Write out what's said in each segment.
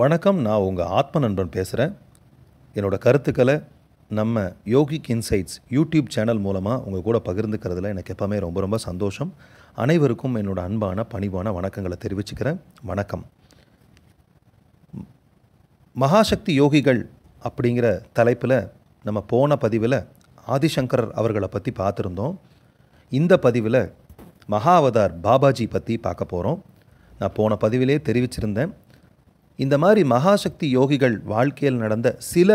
வணக்கம் நான் உங்கள் ஆத்ம நண்பன் பேசுகிறேன் என்னோடய கருத்துக்களை நம்ம யோகிக் இன்சைட்ஸ் யூடியூப் சேனல் மூலமாக உங்கள் கூட பகிர்ந்துக்கிறதுல எனக்கு எப்போவுமே ரொம்ப ரொம்ப சந்தோஷம் அனைவருக்கும் என்னோடய அன்பான பணிவான வணக்கங்களை தெரிவிச்சுக்கிறேன் வணக்கம் மகாசக்தி யோகிகள் அப்படிங்கிற தலைப்பில் நம்ம போன பதிவில் ஆதிசங்கர் அவர்களை பற்றி பார்த்துருந்தோம் இந்த பதிவில் மகாவதார் பாபாஜி பற்றி பார்க்க போகிறோம் நான் போன பதிவிலே தெரிவிச்சிருந்தேன் இந்த மாதிரி மகாசக்தி யோகிகள் வாழ்க்கையில் நடந்த சில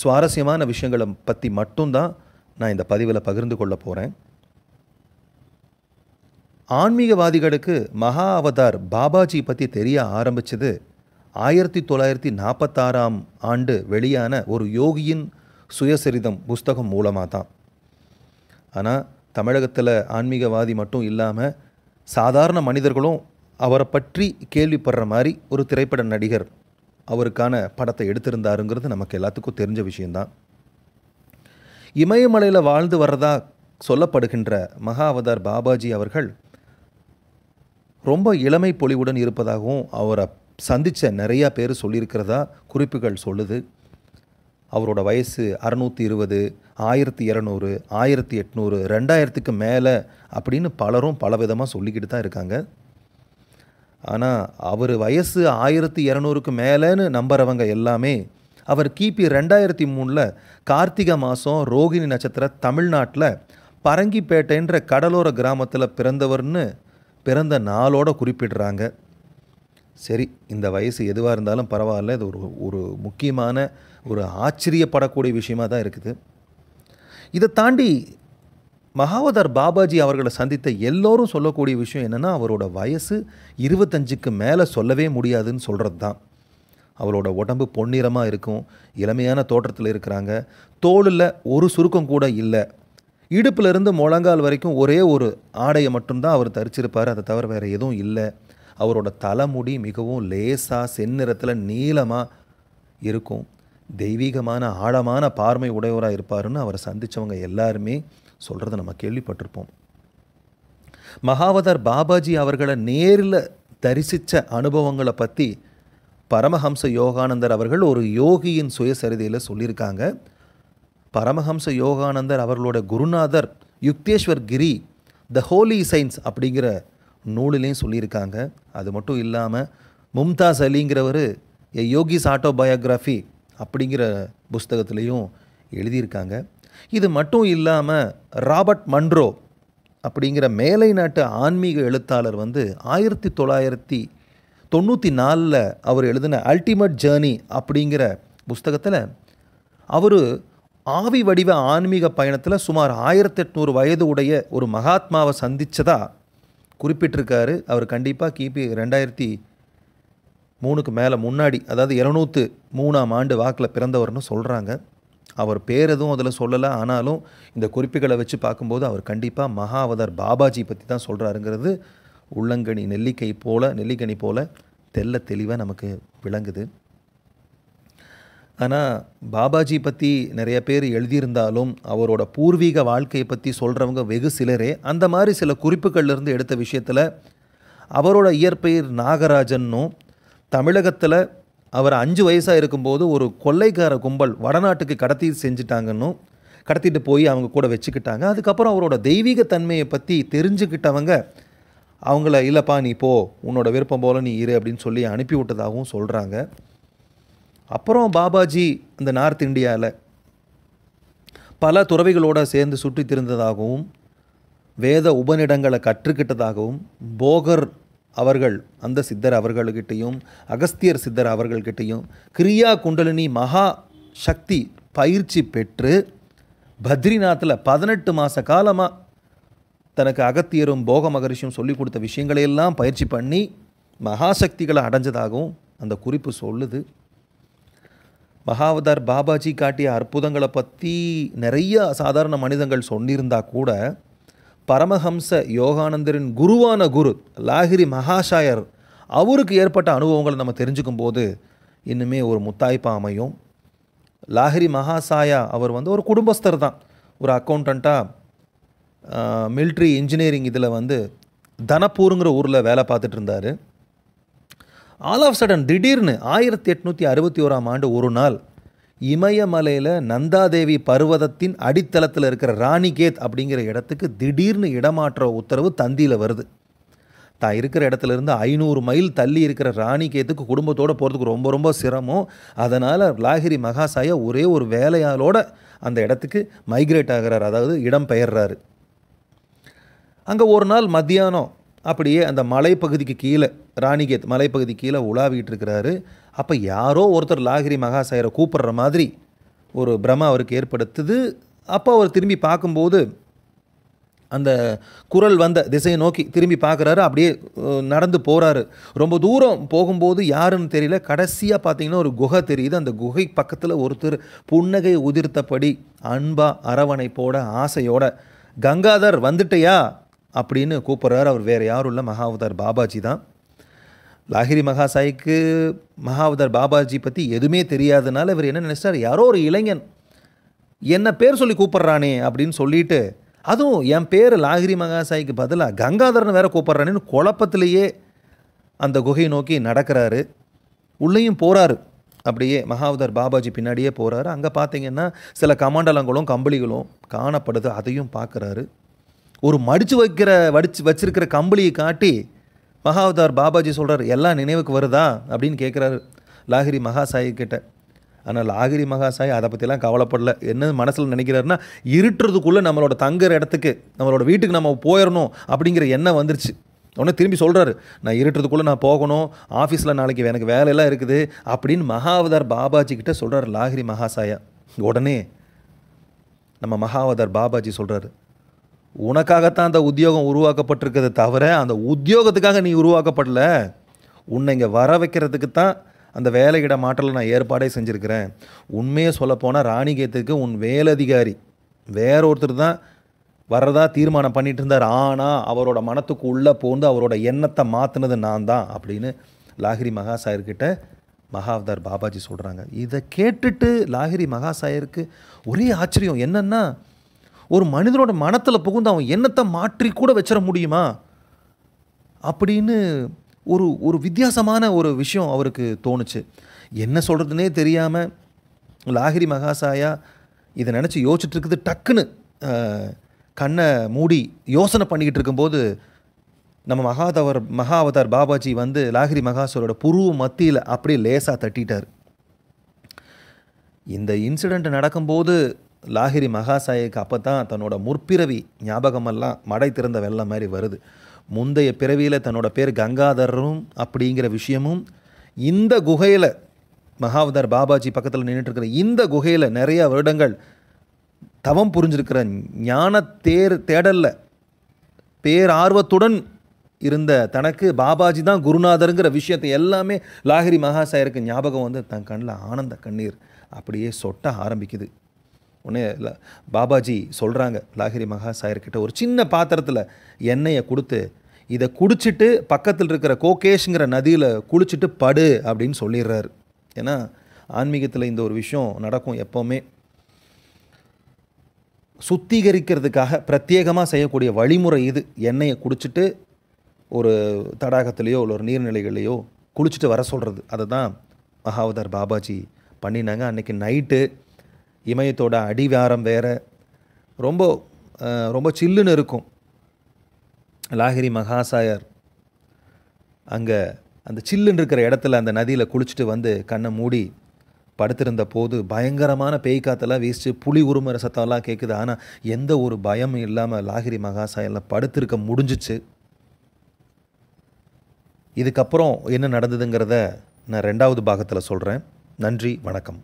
சுவாரஸ்யமான விஷயங்களை பற்றி மட்டும்தான் நான் இந்த பதிவில் பகிர்ந்து கொள்ள போகிறேன் ஆன்மீகவாதிகளுக்கு மகா அவதார் பாபாஜி பற்றி தெரிய ஆரம்பித்தது ஆயிரத்தி தொள்ளாயிரத்தி நாற்பத்தாறாம் ஆண்டு வெளியான ஒரு யோகியின் சுயசரிதம் புஸ்தகம் மூலமாக தான் ஆனால் தமிழகத்தில் ஆன்மீகவாதி மட்டும் இல்லாமல் சாதாரண மனிதர்களும் அவரை பற்றி கேள்விப்படுற மாதிரி ஒரு திரைப்பட நடிகர் அவருக்கான படத்தை எடுத்திருந்தாருங்கிறது நமக்கு எல்லாத்துக்கும் தெரிஞ்ச விஷயந்தான் இமயமலையில் வாழ்ந்து வர்றதா சொல்லப்படுகின்ற மகாவதார் பாபாஜி அவர்கள் ரொம்ப இளமை பொலிவுடன் இருப்பதாகவும் அவரை சந்தித்த நிறையா பேர் சொல்லியிருக்கிறதா குறிப்புகள் சொல்லுது அவரோட வயசு அறநூற்றி இருபது ஆயிரத்தி இரநூறு ஆயிரத்தி எட்நூறு ரெண்டாயிரத்துக்கு மேலே அப்படின்னு பலரும் பலவிதமாக சொல்லிக்கிட்டு தான் இருக்காங்க ஆனால் அவர் வயசு ஆயிரத்தி இரநூறுக்கு மேலேன்னு நம்புறவங்க எல்லாமே அவர் கிபி ரெண்டாயிரத்தி மூணில் கார்த்திகை மாதம் ரோகிணி நட்சத்திர தமிழ்நாட்டில் பரங்கிப்பேட்டைன்ற கடலோர கிராமத்தில் பிறந்தவர்னு பிறந்த நாளோட குறிப்பிடுறாங்க சரி இந்த வயசு எதுவாக இருந்தாலும் பரவாயில்ல இது ஒரு ஒரு முக்கியமான ஒரு ஆச்சரியப்படக்கூடிய விஷயமாக தான் இருக்குது இதை தாண்டி மகாவதர் பாபாஜி அவர்களை சந்தித்த எல்லோரும் சொல்லக்கூடிய விஷயம் என்னென்னா அவரோட வயசு இருபத்தஞ்சுக்கு மேலே சொல்லவே முடியாதுன்னு சொல்கிறது தான் அவளோட உடம்பு பொன்னிறமாக இருக்கும் இளமையான தோற்றத்தில் இருக்கிறாங்க தோளில் ஒரு சுருக்கம் கூட இல்லை இடுப்பிலிருந்து முழங்கால் வரைக்கும் ஒரே ஒரு ஆடையை மட்டும்தான் அவர் தரிச்சிருப்பார் அதை தவிர வேறு எதுவும் இல்லை அவரோட தலைமுடி மிகவும் லேசாக செந்நிறத்தில் நீளமாக இருக்கும் தெய்வீகமான ஆழமான பார்மை உடையவராக இருப்பாருன்னு அவரை சந்தித்தவங்க எல்லாருமே சொல்கிறத நம்ம கேள்விப்பட்டிருப்போம் மகாவதர் பாபாஜி அவர்களை நேரில் தரிசித்த அனுபவங்களை பற்றி பரமஹம்ச யோகானந்தர் அவர்கள் ஒரு யோகியின் சுயசரிதையில் சொல்லியிருக்காங்க பரமஹம்ச யோகானந்தர் அவர்களோட குருநாதர் Yukteswar Giri the holy science அப்படிங்கிற நூலிலையும் சொல்லியிருக்காங்க அது மட்டும் இல்லாமல் மும்தாஸ் அலிங்கிறவர் எ யோகிஸ் ஆட்டோபயோகிராஃபி அப்படிங்கிற புஸ்தகத்துலேயும் எழுதியிருக்காங்க இது மட்டும் இல்லாமல் ராபர்ட் மன்ரோ அப்படிங்கிற மேலை நாட்டு ஆன்மீக எழுத்தாளர் வந்து ஆயிரத்தி தொள்ளாயிரத்தி தொண்ணூற்றி நாலில் அவர் எழுதின அல்டிமேட் ஜேர்னி அப்படிங்கிற புஸ்தகத்தில் அவர் ஆவி வடிவ ஆன்மீக பயணத்தில் சுமார் ஆயிரத்தி எட்நூறு வயது உடைய ஒரு மகாத்மாவை சந்தித்ததாக குறிப்பிட்டிருக்காரு அவர் கண்டிப்பாக கிபி ரெண்டாயிரத்தி மூணுக்கு மேலே முன்னாடி அதாவது இரநூத்து மூணாம் ஆண்டு வாக்கில் பிறந்தவர்னு சொல்கிறாங்க அவர் பேர் எதுவும் அதில் சொல்லலை ஆனாலும் இந்த குறிப்புகளை வச்சு பார்க்கும்போது அவர் கண்டிப்பாக மகாவதர் பாபாஜி பற்றி தான் சொல்கிறாருங்கிறது உள்ளங்கனி நெல்லிக்கை போல் நெல்லிக்கனி போல் தெல்ல தெளிவாக நமக்கு விளங்குது ஆனால் பாபாஜி பற்றி நிறைய பேர் எழுதியிருந்தாலும் அவரோட பூர்வீக வாழ்க்கையை பற்றி சொல்கிறவங்க வெகு சிலரே அந்த மாதிரி சில குறிப்புகள்லேருந்து எடுத்த விஷயத்தில் அவரோட இயற்பெயர் நாகராஜன்னும் தமிழகத்தில் அவர் அஞ்சு வயசாக இருக்கும்போது ஒரு கொள்ளைக்கார கும்பல் வடநாட்டுக்கு கடத்தி செஞ்சுட்டாங்கன்னு கடத்திட்டு போய் அவங்க கூட வச்சுக்கிட்டாங்க அதுக்கப்புறம் அவரோட தெய்வீக தன்மையை பற்றி தெரிஞ்சுக்கிட்டவங்க அவங்கள இல்லைப்பா நீ போ உன்னோட விருப்பம் போல் நீ இரு அப்படின்னு சொல்லி அனுப்பி விட்டதாகவும் சொல்கிறாங்க அப்புறம் பாபாஜி இந்த நார்த் இந்தியாவில் பல துறவிகளோடு சேர்ந்து சுற்றி திருந்ததாகவும் வேத உபநிடங்களை கற்றுக்கிட்டதாகவும் போகர் அவர்கள் அந்த சித்தர் அவர்கள்கிட்டையும் அகஸ்தியர் சித்தர் அவர்கள்கிட்டையும் கிரியா குண்டலினி மகா சக்தி பயிற்சி பெற்று பத்ரிநாத்தில் பதினெட்டு மாத காலமாக தனக்கு அகத்தியரும் போக மகரிஷியும் சொல்லிக் கொடுத்த விஷயங்களையெல்லாம் பயிற்சி பண்ணி மகாசக்திகளை அடைஞ்சதாகவும் அந்த குறிப்பு சொல்லுது மகாவதார் பாபாஜி காட்டிய அற்புதங்களை பற்றி நிறைய சாதாரண மனிதங்கள் சொல்லியிருந்தா கூட பரமஹம்ச யோகானந்தரின் குருவான குரு லாகிரி மகாஷாயர் அவருக்கு ஏற்பட்ட அனுபவங்களை நம்ம தெரிஞ்சுக்கும் போது இன்னுமே ஒரு முத்தாய்ப்பாக அமையும் லாகிரி மகாசாயா அவர் வந்து ஒரு குடும்பஸ்தர் தான் ஒரு அக்கௌண்டண்ட்டாக மில்ட்ரி இன்ஜினியரிங் இதில் வந்து தனப்பூருங்கிற ஊரில் வேலை பார்த்துட்டு இருந்தார் ஆல் ஆஃப் சடன் திடீர்னு ஆயிரத்தி எட்நூற்றி அறுபத்தி ஓராம் ஆண்டு ஒரு நாள் இமயமலையில் நந்தாதேவி பருவதத்தின் அடித்தளத்தில் இருக்கிற ராணிகேத் அப்படிங்கிற இடத்துக்கு திடீர்னு இடமாற்ற உத்தரவு தந்தியில் வருது தான் இருக்கிற இடத்துலேருந்து ஐநூறு மைல் தள்ளி இருக்கிற ராணிகேத்துக்கு குடும்பத்தோடு போகிறதுக்கு ரொம்ப ரொம்ப சிரமம் அதனால் லாகிரி மகாசாய ஒரே ஒரு வேலையாலோட அந்த இடத்துக்கு மைக்ரேட் ஆகிறார் அதாவது இடம் பெயர்றாரு அங்கே ஒரு நாள் மத்தியானம் அப்படியே அந்த மலைப்பகுதிக்கு கீழே ராணிகேத் மலைப்பகுதி கீழே உலாவிட்டு இருக்கிறாரு அப்போ யாரோ ஒருத்தர் லாகிரி மகாசாயரை கூப்பிடுற மாதிரி ஒரு பிரம்மா அவருக்கு ஏற்படுத்துது அப்போ அவர் திரும்பி பார்க்கும்போது அந்த குரல் வந்த திசையை நோக்கி திரும்பி பார்க்குறாரு அப்படியே நடந்து போகிறாரு ரொம்ப தூரம் போகும்போது யாருன்னு தெரியல கடைசியாக பார்த்தீங்கன்னா ஒரு குகை தெரியுது அந்த குகை பக்கத்தில் ஒருத்தர் புன்னகை உதிர்த்தபடி அன்பா அரவணைப்போட ஆசையோட கங்காதர் வந்துட்டையா அப்படின்னு கூப்பிட்றாரு அவர் வேறு யாரும் இல்லை மகாவதார் பாபாஜி தான் லாகிரி மகாசாய்க்கு மகாவதர் பாபாஜி பற்றி எதுவுமே தெரியாதனால இவர் என்ன நினச்சிட்டார் யாரோ ஒரு இளைஞன் என்ன பேர் சொல்லி கூப்பிட்றானே அப்படின்னு சொல்லிட்டு அதுவும் என் பேர் லாகிரி மகாசாய்க்கு பதிலாக கங்காதரன் வேற கூப்பிட்றானேன்னு குழப்பத்திலேயே அந்த குகையை நோக்கி நடக்கிறாரு உள்ளேயும் போகிறாரு அப்படியே மகாவதர் பாபாஜி பின்னாடியே போகிறாரு அங்கே பார்த்தீங்கன்னா சில கமாண்டலங்களும் கம்பளிகளும் காணப்படுது அதையும் பார்க்குறாரு ஒரு மடித்து வைக்கிற வடிச்சு வச்சிருக்கிற கம்பளியை காட்டி மகாவதார் பாபாஜி சொல்கிறார் எல்லாம் நினைவுக்கு வருதா அப்படின்னு கேட்குறாரு லாகிரி மகாசாயி கிட்ட ஆனால் லாகிரி மகாசாய் அதை பற்றிலாம் கவலைப்படல என்ன மனசில் நினைக்கிறாருன்னா இருட்டுறதுக்குள்ளே நம்மளோட தங்குற இடத்துக்கு நம்மளோட வீட்டுக்கு நம்ம போயிடணும் அப்படிங்கிற எண்ணம் வந்துருச்சு உடனே திரும்பி சொல்கிறாரு நான் இருட்டுறதுக்குள்ளே நான் போகணும் ஆஃபீஸில் நாளைக்கு எனக்கு வேலையெல்லாம் இருக்குது அப்படின்னு மகாவதார் பாபாஜி கிட்டே சொல்கிறார் லாகிரி மகாசாயா உடனே நம்ம மகாவதார் பாபாஜி சொல்கிறாரு உனக்காகத்தான் அந்த உத்தியோகம் உருவாக்கப்பட்டிருக்கிறது தவிர அந்த உத்தியோகத்துக்காக நீ உருவாக்கப்படல உன்னை இங்கே வர வைக்கிறதுக்கு தான் அந்த வேலையிட மாற்றலை நான் ஏற்பாடே செஞ்சுருக்கிறேன் உண்மையை சொல்லப்போனால் ராணிகேத்துக்கு உன் வேலதிகாரி வேற ஒருத்தர் தான் வர்றதா தீர்மானம் பண்ணிகிட்டு இருந்தார் ஆனால் அவரோட மனத்துக்கு உள்ளே போந்து அவரோட எண்ணத்தை மாற்றினது நான் தான் அப்படின்னு லாகிரி மகாசாயர்கிட்ட மகாவதார் பாபாஜி சொல்கிறாங்க இதை கேட்டுட்டு லாகிரி மகாசாயருக்கு ஒரே ஆச்சரியம் என்னென்னா ஒரு மனிதனோட மனத்தில் புகுந்து அவன் எண்ணத்தை மாற்றி கூட வச்சிட முடியுமா அப்படின்னு ஒரு ஒரு வித்தியாசமான ஒரு விஷயம் அவருக்கு தோணுச்சு என்ன சொல்கிறதுனே தெரியாமல் லாகிரி மகாசாயா இதை நினச்சி யோசிச்சுட்ருக்குது டக்குன்னு கண்ணை மூடி யோசனை பண்ணிக்கிட்டு இருக்கும்போது நம்ம மகாதவர் மகாவதார் பாபாஜி வந்து லாகிரி மகாசரோட புருவ மத்தியில் அப்படியே லேசாக தட்டிட்டார் இந்த இன்சிடெண்ட் நடக்கும்போது லாகிரி மகாசாயிக்கு அப்போ தான் தன்னோட முற்பிறவி ஞாபகமெல்லாம் மடை திறந்த வெள்ளம் மாதிரி வருது முந்தைய பிறவியில் தன்னோட பேர் கங்காதரரும் அப்படிங்கிற விஷயமும் இந்த குகையில் மகாவதர் பாபாஜி பக்கத்தில் இருக்கிற இந்த குகையில் நிறைய வருடங்கள் தவம் புரிஞ்சிருக்கிற ஞான தேர் தேடலில் பேரார்வத்துடன் இருந்த தனக்கு பாபாஜி தான் குருநாதருங்கிற விஷயத்தை எல்லாமே லாகிரி மகாசாயருக்கு ஞாபகம் வந்து தன் கண்ணில் ஆனந்த கண்ணீர் அப்படியே சொட்ட ஆரம்பிக்குது உடனே பாபாஜி சொல்கிறாங்க லாகிரி மகா சாயர்கிட்ட ஒரு சின்ன பாத்திரத்தில் எண்ணெயை கொடுத்து இதை குடிச்சிட்டு பக்கத்தில் இருக்கிற கோகேஷுங்கிற நதியில் குளிச்சுட்டு படு அப்படின்னு சொல்லிடுறாரு ஏன்னா ஆன்மீகத்தில் இந்த ஒரு விஷயம் நடக்கும் எப்போவுமே சுத்திகரிக்கிறதுக்காக பிரத்யேகமாக செய்யக்கூடிய வழிமுறை இது எண்ணெயை குடிச்சிட்டு ஒரு தடாகத்திலேயோ இல்லை ஒரு நீர்நிலைகள்லையோ குளிச்சுட்டு வர சொல்கிறது அதை தான் மகாவதர் பாபாஜி பண்ணினாங்க அன்றைக்கி நைட்டு இமயத்தோட அடிவாரம் வேறு ரொம்ப ரொம்ப சில்லுன்னு இருக்கும் லாகிரி மகாசாயர் அங்கே அந்த சில்லுன்னு இருக்கிற இடத்துல அந்த நதியில் குளிச்சுட்டு வந்து கண்ணை மூடி படுத்திருந்த போது பயங்கரமான பேய் காத்தெல்லாம் வீசிச்சு புலி உருமுற சத்தம்லாம் கேட்குது ஆனால் எந்த ஒரு பயமும் இல்லாமல் லாகிரி மகாசாயரில் படுத்திருக்க முடிஞ்சிச்சு இதுக்கப்புறம் என்ன நடந்ததுங்கிறத நான் ரெண்டாவது பாகத்தில் சொல்கிறேன் நன்றி வணக்கம்